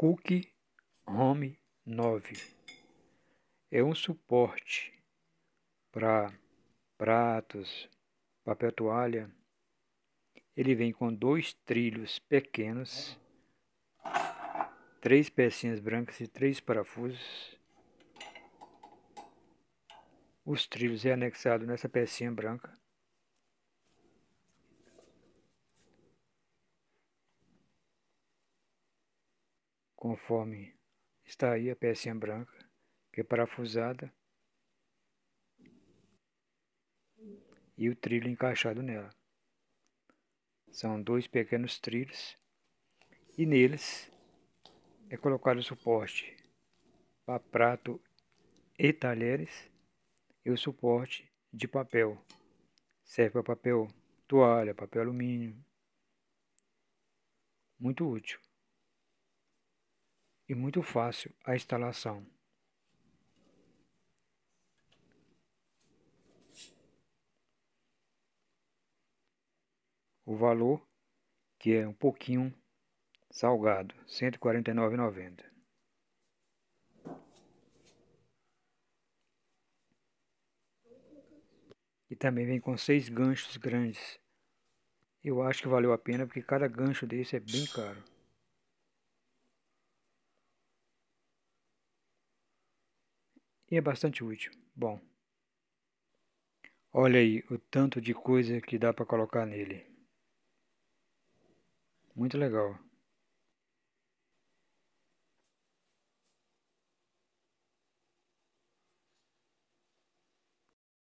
Cookie Home 9 é um suporte para pratos, papel toalha. Ele vem com dois trilhos pequenos, três pecinhas brancas e três parafusos. Os trilhos é anexado nessa pecinha branca. conforme está aí a pecinha branca, que é parafusada, e o trilho encaixado nela. São dois pequenos trilhos e neles é colocado o suporte para prato e talheres e o suporte de papel. Serve para papel toalha, papel alumínio. Muito útil e muito fácil a instalação. O valor que é um pouquinho salgado, R$ 149,90. E também vem com seis ganchos grandes. Eu acho que valeu a pena porque cada gancho desse é bem caro. e é bastante útil. Bom, olha aí o tanto de coisa que dá para colocar nele. Muito legal.